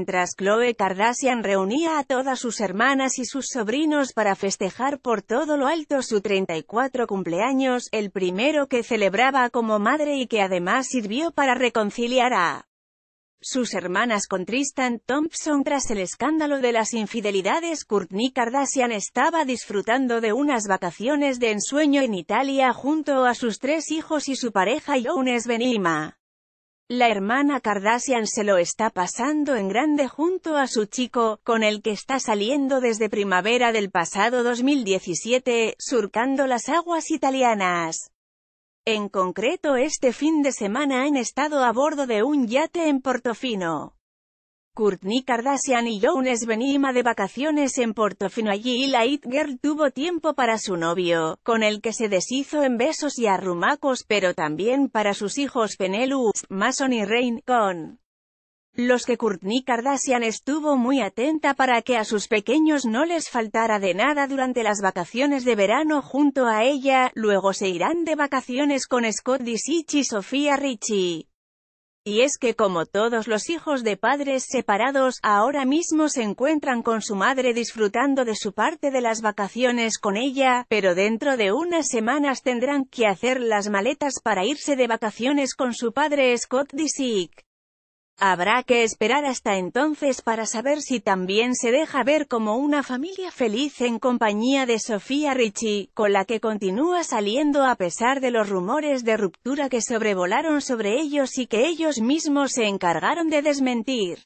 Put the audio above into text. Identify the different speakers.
Speaker 1: mientras Chloe Kardashian reunía a todas sus hermanas y sus sobrinos para festejar por todo lo alto su 34 cumpleaños, el primero que celebraba como madre y que además sirvió para reconciliar a sus hermanas con Tristan Thompson tras el escándalo de las infidelidades Courtney Kardashian estaba disfrutando de unas vacaciones de ensueño en Italia junto a sus tres hijos y su pareja Jones Benima. La hermana Kardashian se lo está pasando en grande junto a su chico, con el que está saliendo desde primavera del pasado 2017, surcando las aguas italianas. En concreto este fin de semana han estado a bordo de un yate en Portofino. Kourtney Kardashian y Jones Benima de vacaciones en Portofino allí la It Girl tuvo tiempo para su novio, con el que se deshizo en besos y arrumacos pero también para sus hijos Penelope, Mason y Rain, con los que Kourtney Kardashian estuvo muy atenta para que a sus pequeños no les faltara de nada durante las vacaciones de verano junto a ella, luego se irán de vacaciones con Scott Disick y Sofía Richie. Y es que como todos los hijos de padres separados, ahora mismo se encuentran con su madre disfrutando de su parte de las vacaciones con ella, pero dentro de unas semanas tendrán que hacer las maletas para irse de vacaciones con su padre Scott Disick. Habrá que esperar hasta entonces para saber si también se deja ver como una familia feliz en compañía de Sofía Richie, con la que continúa saliendo a pesar de los rumores de ruptura que sobrevolaron sobre ellos y que ellos mismos se encargaron de desmentir.